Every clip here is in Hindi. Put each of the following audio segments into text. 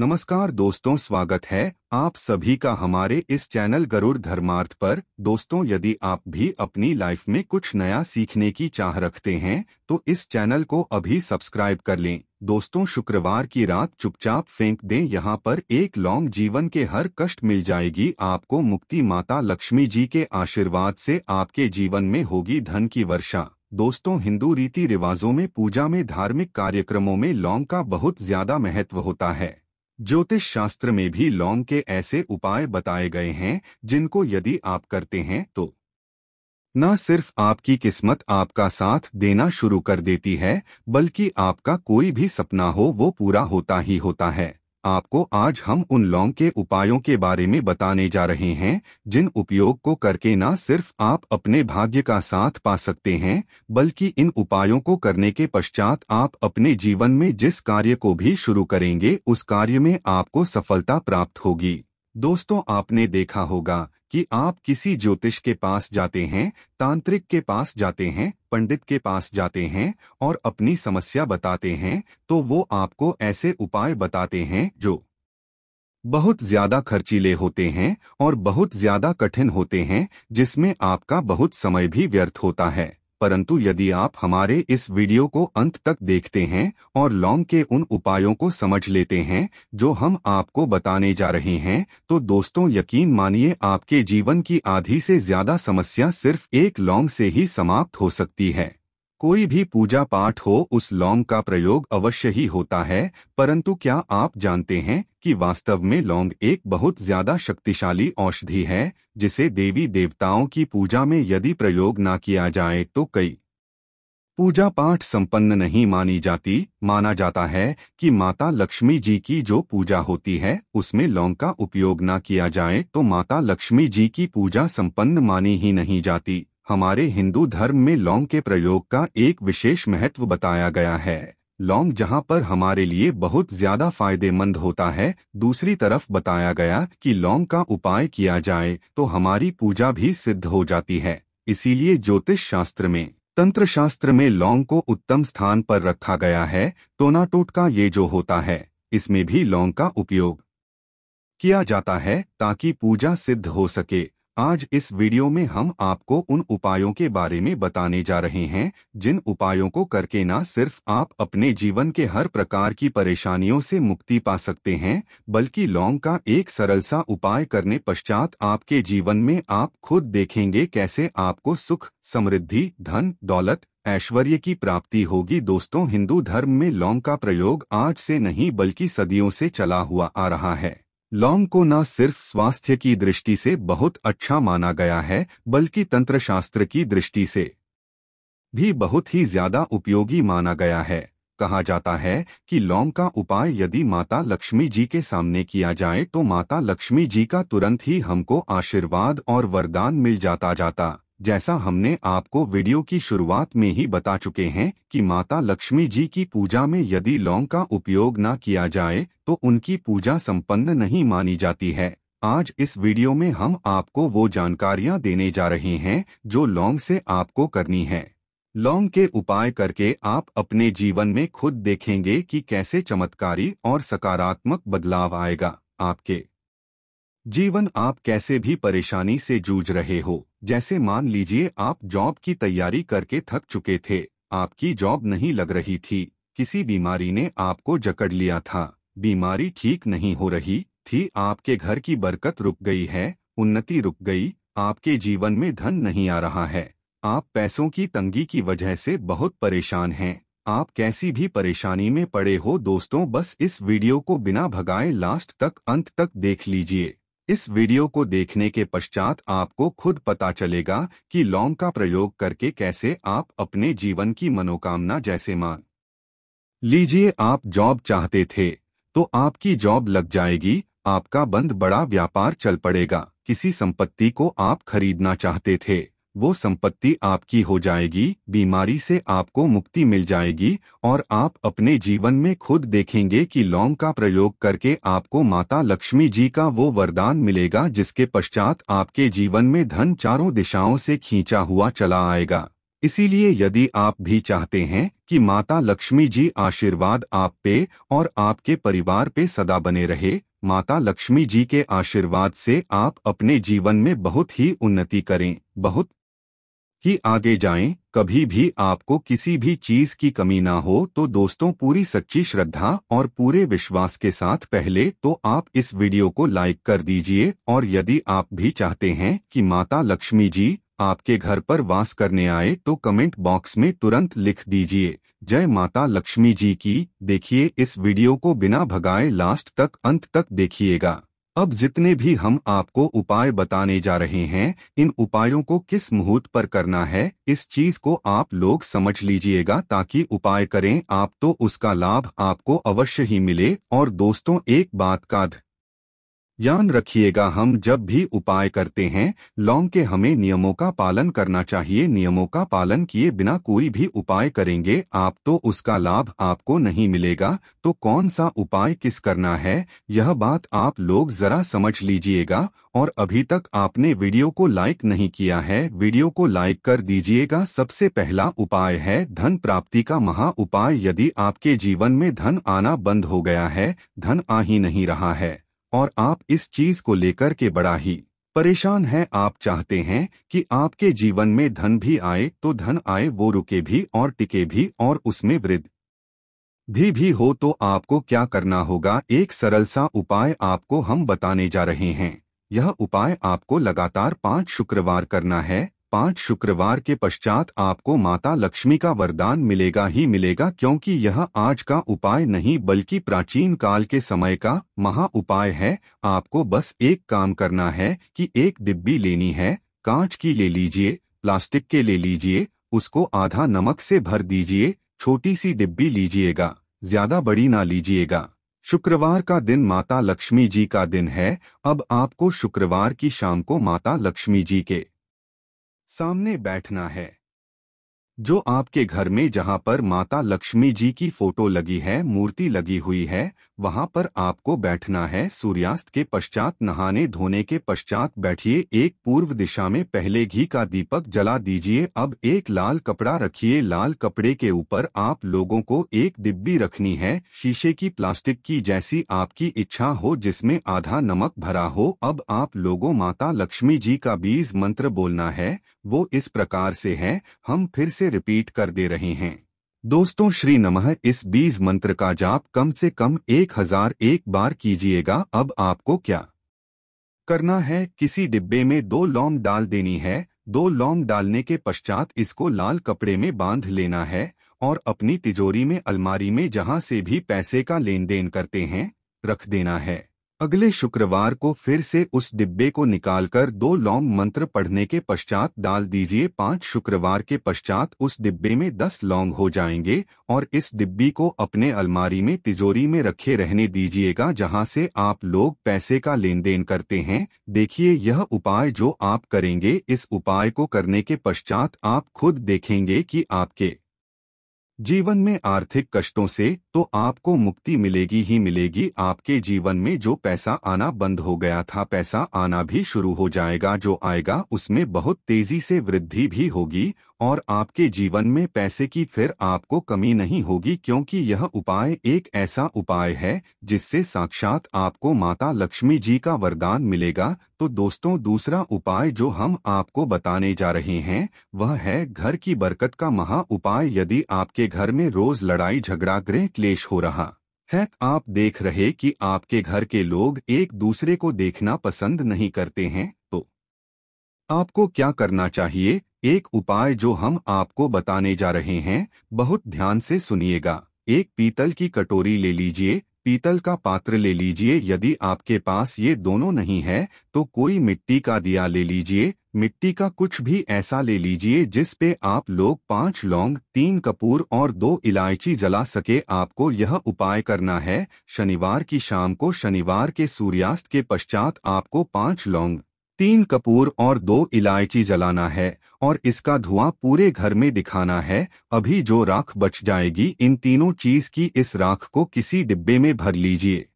नमस्कार दोस्तों स्वागत है आप सभी का हमारे इस चैनल गरुड़ धर्मार्थ पर दोस्तों यदि आप भी अपनी लाइफ में कुछ नया सीखने की चाह रखते हैं तो इस चैनल को अभी सब्सक्राइब कर लें दोस्तों शुक्रवार की रात चुपचाप फेंक दें यहाँ पर एक लॉन्ग जीवन के हर कष्ट मिल जाएगी आपको मुक्ति माता लक्ष्मी जी के आशीर्वाद से आपके जीवन में होगी धन की वर्षा दोस्तों हिंदू रीति रिवाजों में पूजा में धार्मिक कार्यक्रमों में लौंग का बहुत ज्यादा महत्व होता है ज्योतिष शास्त्र में भी लौंग के ऐसे उपाय बताए गए हैं जिनको यदि आप करते हैं तो न सिर्फ आपकी किस्मत आपका साथ देना शुरू कर देती है बल्कि आपका कोई भी सपना हो वो पूरा होता ही होता है आपको आज हम उन लौंग के उपायों के बारे में बताने जा रहे हैं जिन उपयोग को करके न सिर्फ आप अपने भाग्य का साथ पा सकते हैं बल्कि इन उपायों को करने के पश्चात आप अपने जीवन में जिस कार्य को भी शुरू करेंगे उस कार्य में आपको सफलता प्राप्त होगी दोस्तों आपने देखा होगा कि आप किसी ज्योतिष के पास जाते हैं तांत्रिक के पास जाते हैं पंडित के पास जाते हैं और अपनी समस्या बताते हैं तो वो आपको ऐसे उपाय बताते हैं जो बहुत ज्यादा खर्चीले होते हैं और बहुत ज्यादा कठिन होते हैं जिसमें आपका बहुत समय भी व्यर्थ होता है परंतु यदि आप हमारे इस वीडियो को अंत तक देखते हैं और लॉन्ग के उन उपायों को समझ लेते हैं जो हम आपको बताने जा रहे हैं तो दोस्तों यकीन मानिए आपके जीवन की आधी से ज्यादा समस्या सिर्फ एक लॉन्ग से ही समाप्त हो सकती है कोई भी पूजा पाठ हो उस लौंग का प्रयोग अवश्य ही होता है परंतु क्या आप जानते हैं कि वास्तव में लौंग एक बहुत ज्यादा शक्तिशाली औषधि है जिसे देवी देवताओं की पूजा में यदि प्रयोग न किया जाए तो कई पूजा पाठ संपन्न नहीं मानी जाती माना जाता है कि माता लक्ष्मी जी की जो पूजा होती है उसमें लौंग का उपयोग ना किया जाए तो माता लक्ष्मी जी की पूजा संपन्न मानी ही नहीं जाती हमारे हिंदू धर्म में लौंग के प्रयोग का एक विशेष महत्व बताया गया है लौंग जहां पर हमारे लिए बहुत ज्यादा फायदेमंद होता है दूसरी तरफ बताया गया कि लौंग का उपाय किया जाए तो हमारी पूजा भी सिद्ध हो जाती है इसीलिए ज्योतिष शास्त्र में तंत्र शास्त्र में लौंग को उत्तम स्थान पर रखा गया है टोनाटोट का ये जो होता है इसमें भी लौंग का उपयोग किया जाता है ताकि पूजा सिद्ध हो सके आज इस वीडियो में हम आपको उन उपायों के बारे में बताने जा रहे हैं जिन उपायों को करके ना सिर्फ आप अपने जीवन के हर प्रकार की परेशानियों से मुक्ति पा सकते हैं बल्कि लौंग का एक सरल सा उपाय करने पश्चात आपके जीवन में आप खुद देखेंगे कैसे आपको सुख समृद्धि धन दौलत ऐश्वर्य की प्राप्ति होगी दोस्तों हिंदू धर्म में लौंग का प्रयोग आज से नहीं बल्कि सदियों से चला हुआ आ रहा है लौंग को न सिर्फ स्वास्थ्य की दृष्टि से बहुत अच्छा माना गया है बल्कि तंत्रशास्त्र की दृष्टि से भी बहुत ही ज्यादा उपयोगी माना गया है कहा जाता है कि लौंग का उपाय यदि माता लक्ष्मी जी के सामने किया जाए तो माता लक्ष्मी जी का तुरंत ही हमको आशीर्वाद और वरदान मिल जाता जाता जैसा हमने आपको वीडियो की शुरुआत में ही बता चुके हैं कि माता लक्ष्मी जी की पूजा में यदि लौंग का उपयोग ना किया जाए तो उनकी पूजा संपन्न नहीं मानी जाती है आज इस वीडियो में हम आपको वो जानकारियां देने जा रहे हैं जो लौंग से आपको करनी है लौंग के उपाय करके आप अपने जीवन में खुद देखेंगे कि कैसे चमत्कारी और सकारात्मक बदलाव आएगा आपके जीवन आप कैसे भी परेशानी से जूझ रहे हो जैसे मान लीजिए आप जॉब की तैयारी करके थक चुके थे आपकी जॉब नहीं लग रही थी किसी बीमारी ने आपको जकड़ लिया था बीमारी ठीक नहीं हो रही थी आपके घर की बरकत रुक गई है उन्नति रुक गई आपके जीवन में धन नहीं आ रहा है आप पैसों की तंगी की वजह से बहुत परेशान हैं आप कैसी भी परेशानी में पड़े हो दोस्तों बस इस वीडियो को बिना भगाए लास्ट तक अंत तक देख लीजिए इस वीडियो को देखने के पश्चात आपको खुद पता चलेगा कि लौंग का प्रयोग करके कैसे आप अपने जीवन की मनोकामना जैसे मान लीजिए आप जॉब चाहते थे तो आपकी जॉब लग जाएगी आपका बंद बड़ा व्यापार चल पड़ेगा किसी संपत्ति को आप खरीदना चाहते थे वो संपत्ति आपकी हो जाएगी बीमारी से आपको मुक्ति मिल जाएगी और आप अपने जीवन में खुद देखेंगे कि लौंग का प्रयोग करके आपको माता लक्ष्मी जी का वो वरदान मिलेगा जिसके पश्चात आपके जीवन में धन चारों दिशाओं से खींचा हुआ चला आएगा इसीलिए यदि आप भी चाहते हैं कि माता लक्ष्मी जी आशीर्वाद आप पे और आपके परिवार पे सदा बने रहे माता लक्ष्मी जी के आशीर्वाद से आप अपने जीवन में बहुत ही उन्नति करें बहुत कि आगे जाएं, कभी भी आपको किसी भी चीज की कमी ना हो तो दोस्तों पूरी सच्ची श्रद्धा और पूरे विश्वास के साथ पहले तो आप इस वीडियो को लाइक कर दीजिए और यदि आप भी चाहते हैं कि माता लक्ष्मी जी आपके घर पर वास करने आए तो कमेंट बॉक्स में तुरंत लिख दीजिए जय माता लक्ष्मी जी की देखिए इस वीडियो को बिना भगाए लास्ट तक अंत तक देखिएगा अब जितने भी हम आपको उपाय बताने जा रहे हैं इन उपायों को किस मुहूर्त पर करना है इस चीज को आप लोग समझ लीजिएगा ताकि उपाय करें आप तो उसका लाभ आपको अवश्य ही मिले और दोस्तों एक बात का ध्यान रखिएगा हम जब भी उपाय करते हैं लौंग के हमें नियमों का पालन करना चाहिए नियमों का पालन किए बिना कोई भी उपाय करेंगे आप तो उसका लाभ आपको नहीं मिलेगा तो कौन सा उपाय किस करना है यह बात आप लोग जरा समझ लीजिएगा और अभी तक आपने वीडियो को लाइक नहीं किया है वीडियो को लाइक कर दीजिएगा सबसे पहला उपाय है धन प्राप्ति का महा उपाय यदि आपके जीवन में धन आना बंद हो गया है धन आ ही नहीं रहा है और आप इस चीज को लेकर के बड़ा ही परेशान हैं आप चाहते हैं कि आपके जीवन में धन भी आए तो धन आए वो रुके भी और टिके भी और उसमें वृद्ध भी, भी हो तो आपको क्या करना होगा एक सरल सा उपाय आपको हम बताने जा रहे हैं यह उपाय आपको लगातार पांच शुक्रवार करना है पांच शुक्रवार के पश्चात आपको माता लक्ष्मी का वरदान मिलेगा ही मिलेगा क्योंकि यह आज का उपाय नहीं बल्कि प्राचीन काल के समय का महा उपाय है आपको बस एक काम करना है कि एक डिब्बी लेनी है कांच की ले लीजिए प्लास्टिक के ले लीजिए उसको आधा नमक से भर दीजिए छोटी सी डिब्बी लीजिएगा ज्यादा बड़ी ना लीजिएगा शुक्रवार का दिन माता लक्ष्मी जी का दिन है अब आपको शुक्रवार की शाम को माता लक्ष्मी जी के सामने बैठना है जो आपके घर में जहां पर माता लक्ष्मी जी की फोटो लगी है मूर्ति लगी हुई है वहां पर आपको बैठना है सूर्यास्त के पश्चात नहाने धोने के पश्चात बैठिए एक पूर्व दिशा में पहले घी का दीपक जला दीजिए अब एक लाल कपड़ा रखिए लाल कपड़े के ऊपर आप लोगों को एक डिब्बी रखनी है शीशे की प्लास्टिक की जैसी आपकी इच्छा हो जिसमे आधा नमक भरा हो अब आप लोगों माता लक्ष्मी जी का बीज मंत्र बोलना है वो इस प्रकार से है हम फिर से रिपीट कर दे रहे हैं दोस्तों श्री नमः इस बीज मंत्र का जाप कम से कम एक हजार एक बार कीजिएगा अब आपको क्या करना है किसी डिब्बे में दो लौंग डाल देनी है दो लौंग डालने के पश्चात इसको लाल कपड़े में बांध लेना है और अपनी तिजोरी में अलमारी में जहां से भी पैसे का लेन देन करते हैं रख देना है अगले शुक्रवार को फिर से उस डिब्बे को निकालकर दो लौंग मंत्र पढ़ने के पश्चात डाल दीजिए पांच शुक्रवार के पश्चात उस डिब्बे में दस लौंग हो जाएंगे और इस डिब्बी को अपने अलमारी में तिजोरी में रखे रहने दीजिएगा जहां से आप लोग पैसे का लेन देन करते हैं देखिए यह उपाय जो आप करेंगे इस उपाय को करने के पश्चात आप खुद देखेंगे कि आपके जीवन में आर्थिक कष्टों से तो आपको मुक्ति मिलेगी ही मिलेगी आपके जीवन में जो पैसा आना बंद हो गया था पैसा आना भी शुरू हो जाएगा जो आएगा उसमें बहुत तेजी से वृद्धि भी होगी और आपके जीवन में पैसे की फिर आपको कमी नहीं होगी क्योंकि यह उपाय एक ऐसा उपाय है जिससे साक्षात आपको माता लक्ष्मी जी का वरदान मिलेगा तो दोस्तों दूसरा उपाय जो हम आपको बताने जा रहे हैं वह है घर की बरकत का महा उपाय यदि आपके घर में रोज लड़ाई झगड़ा गृह क्लेश हो रहा है आप देख रहे कि आपके घर के लोग एक दूसरे को देखना पसंद नहीं करते हैं तो आपको क्या करना चाहिए एक उपाय जो हम आपको बताने जा रहे हैं बहुत ध्यान से सुनिएगा एक पीतल की कटोरी ले लीजिए पीतल का पात्र ले लीजिए यदि आपके पास ये दोनों नहीं है तो कोई मिट्टी का दिया ले लीजिए मिट्टी का कुछ भी ऐसा ले लीजिए जिस पे आप लोग पांच लौंग तीन कपूर और दो इलायची जला सके आपको यह उपाय करना है शनिवार की शाम को शनिवार के सूर्यास्त के पश्चात आपको पांच लौंग तीन कपूर और दो इलायची जलाना है और इसका धुआं पूरे घर में दिखाना है अभी जो राख बच जाएगी इन तीनों चीज की इस राख को किसी डिब्बे में भर लीजिए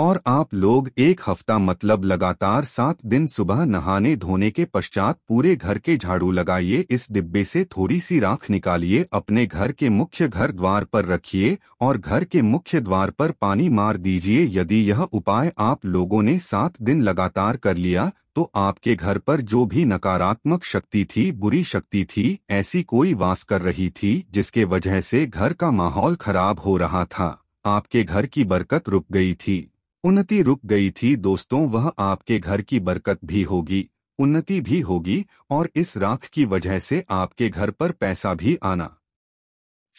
और आप लोग एक हफ्ता मतलब लगातार सात दिन सुबह नहाने धोने के पश्चात पूरे घर के झाड़ू लगाइए इस डिब्बे से थोड़ी सी राख निकालिए अपने घर के मुख्य घर द्वार पर रखिए और घर के मुख्य द्वार पर पानी मार दीजिए यदि यह उपाय आप लोगों ने सात दिन लगातार कर लिया तो आपके घर पर जो भी नकारात्मक शक्ति थी बुरी शक्ति थी ऐसी कोई वास कर रही थी जिसके वजह से घर का माहौल खराब हो रहा था आपके घर की बरकत रुक गई थी उन्नति रुक गई थी दोस्तों वह आपके घर की बरकत भी होगी उन्नति भी होगी और इस राख की वजह से आपके घर पर पैसा भी आना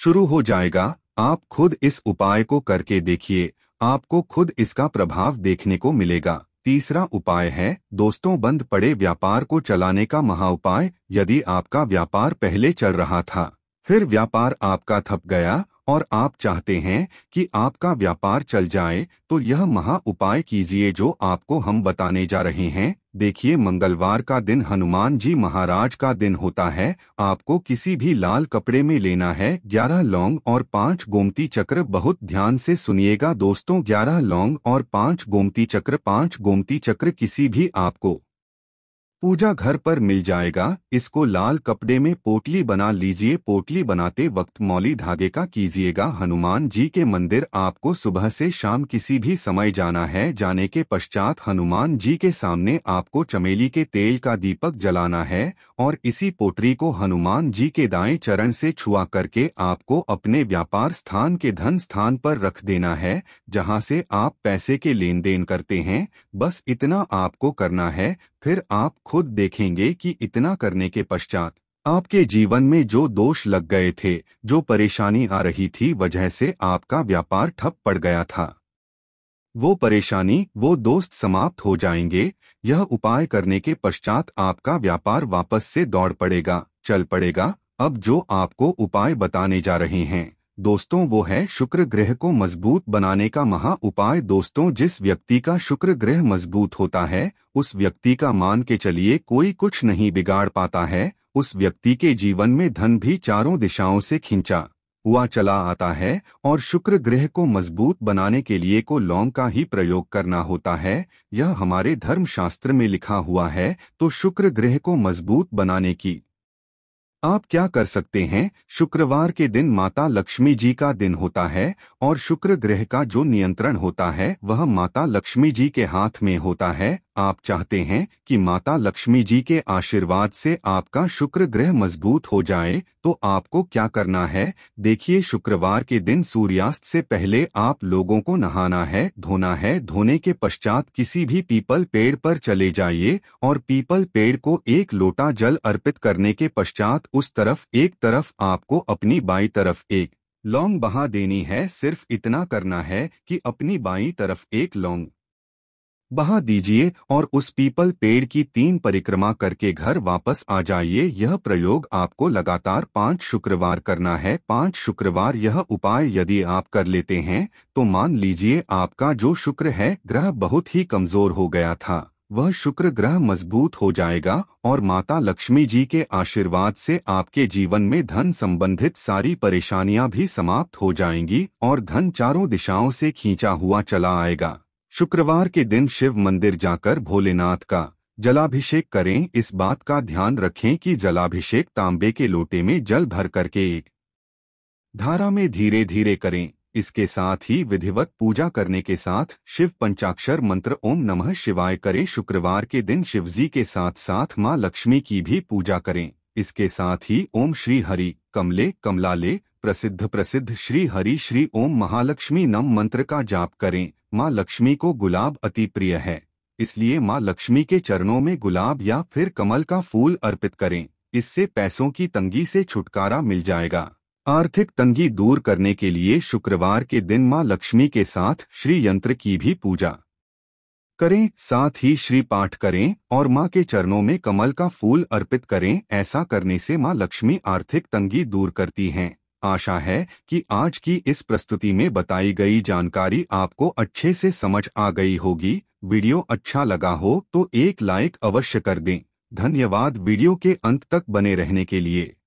शुरू हो जाएगा आप खुद इस उपाय को करके देखिए आपको खुद इसका प्रभाव देखने को मिलेगा तीसरा उपाय है दोस्तों बंद पड़े व्यापार को चलाने का महाउपाय यदि आपका व्यापार पहले चल रहा था फिर व्यापार आपका थप गया और आप चाहते हैं कि आपका व्यापार चल जाए तो यह महा उपाय कीजिए जो आपको हम बताने जा रहे हैं देखिए मंगलवार का दिन हनुमान जी महाराज का दिन होता है आपको किसी भी लाल कपड़े में लेना है ग्यारह लौंग और पाँच गोमती चक्र बहुत ध्यान से सुनिएगा दोस्तों ग्यारह लौंग और पाँच गोमती चक्र पाँच गोमती चक्र किसी भी आपको पूजा घर पर मिल जाएगा इसको लाल कपड़े में पोटली बना लीजिए पोटली बनाते वक्त मौली धागे का कीजिएगा हनुमान जी के मंदिर आपको सुबह से शाम किसी भी समय जाना है जाने के पश्चात हनुमान जी के सामने आपको चमेली के तेल का दीपक जलाना है और इसी पोटरी को हनुमान जी के दाएं चरण से छुआ करके आपको अपने व्यापार स्थान के धन स्थान पर रख देना है जहाँ से आप पैसे के लेन देन करते हैं बस इतना आपको करना है फिर आप खुद देखेंगे कि इतना करने के पश्चात आपके जीवन में जो दोष लग गए थे जो परेशानी आ रही थी वजह से आपका व्यापार ठप पड़ गया था वो परेशानी वो दोस्त समाप्त हो जाएंगे यह उपाय करने के पश्चात आपका व्यापार वापस से दौड़ पड़ेगा चल पड़ेगा अब जो आपको उपाय बताने जा रहे हैं दोस्तों वो है शुक्र ग्रह को मजबूत बनाने का महा उपाय दोस्तों जिस व्यक्ति का शुक्र ग्रह मजबूत होता है उस व्यक्ति का मान के चलिए कोई कुछ नहीं बिगाड़ पाता है उस व्यक्ति के जीवन में धन भी चारों दिशाओं से खींचा हुआ चला आता है और शुक्र ग्रह को मजबूत बनाने के लिए को लौंग का ही प्रयोग करना होता है यह हमारे धर्म शास्त्र में लिखा हुआ है तो शुक्र ग्रह को मजबूत बनाने की आप क्या कर सकते हैं शुक्रवार के दिन माता लक्ष्मी जी का दिन होता है और शुक्र ग्रह का जो नियंत्रण होता है वह माता लक्ष्मी जी के हाथ में होता है आप चाहते हैं कि माता लक्ष्मी जी के आशीर्वाद से आपका शुक्र ग्रह मजबूत हो जाए तो आपको क्या करना है देखिए शुक्रवार के दिन सूर्यास्त से पहले आप लोगों को नहाना है धोना है धोने के पश्चात किसी भी पीपल पेड़ पर चले जाइए और पीपल पेड़ को एक लोटा जल अर्पित करने के पश्चात उस तरफ एक तरफ आपको अपनी बाई तरफ एक लौंग बहा देनी है सिर्फ इतना करना है कि अपनी बाई तरफ एक लौंग बहा दीजिए और उस पीपल पेड़ की तीन परिक्रमा करके घर वापस आ जाइए यह प्रयोग आपको लगातार पांच शुक्रवार करना है पांच शुक्रवार यह उपाय यदि आप कर लेते हैं तो मान लीजिए आपका जो शुक्र है ग्रह बहुत ही कमजोर हो गया था वह शुक्र ग्रह मजबूत हो जाएगा और माता लक्ष्मी जी के आशीर्वाद से आपके जीवन में धन संबंधित सारी परेशानियां भी समाप्त हो जाएंगी और धन चारों दिशाओं से खींचा हुआ चला आएगा शुक्रवार के दिन शिव मंदिर जाकर भोलेनाथ का जलाभिषेक करें इस बात का ध्यान रखें कि जलाभिषेक तांबे के लोटे में जल भर करके एक धारा में धीरे धीरे करें इसके साथ ही विधिवत पूजा करने के साथ शिव पंचाक्षर मंत्र ओम नमः शिवाय करें शुक्रवार के दिन शिवजी के साथ साथ मां लक्ष्मी की भी पूजा करें इसके साथ ही ओम श्री हरि कमले कमलाले प्रसिद्ध प्रसिद्ध श्री हरि श्री ओम महालक्ष्मी नम मंत्र का जाप करें माँ लक्ष्मी को गुलाब अति प्रिय है इसलिए माँ लक्ष्मी के चरणों में गुलाब या फिर कमल का फूल अर्पित करें इससे पैसों की तंगी से छुटकारा मिल जाएगा आर्थिक तंगी दूर करने के लिए शुक्रवार के दिन माँ लक्ष्मी के साथ श्री यंत्र की भी पूजा करें साथ ही श्री पाठ करें और माँ के चरणों में कमल का फूल अर्पित करें ऐसा करने से माँ लक्ष्मी आर्थिक तंगी दूर करती हैं आशा है कि आज की इस प्रस्तुति में बताई गई जानकारी आपको अच्छे से समझ आ गई होगी वीडियो अच्छा लगा हो तो एक लाइक अवश्य कर दें धन्यवाद वीडियो के अंत तक बने रहने के लिए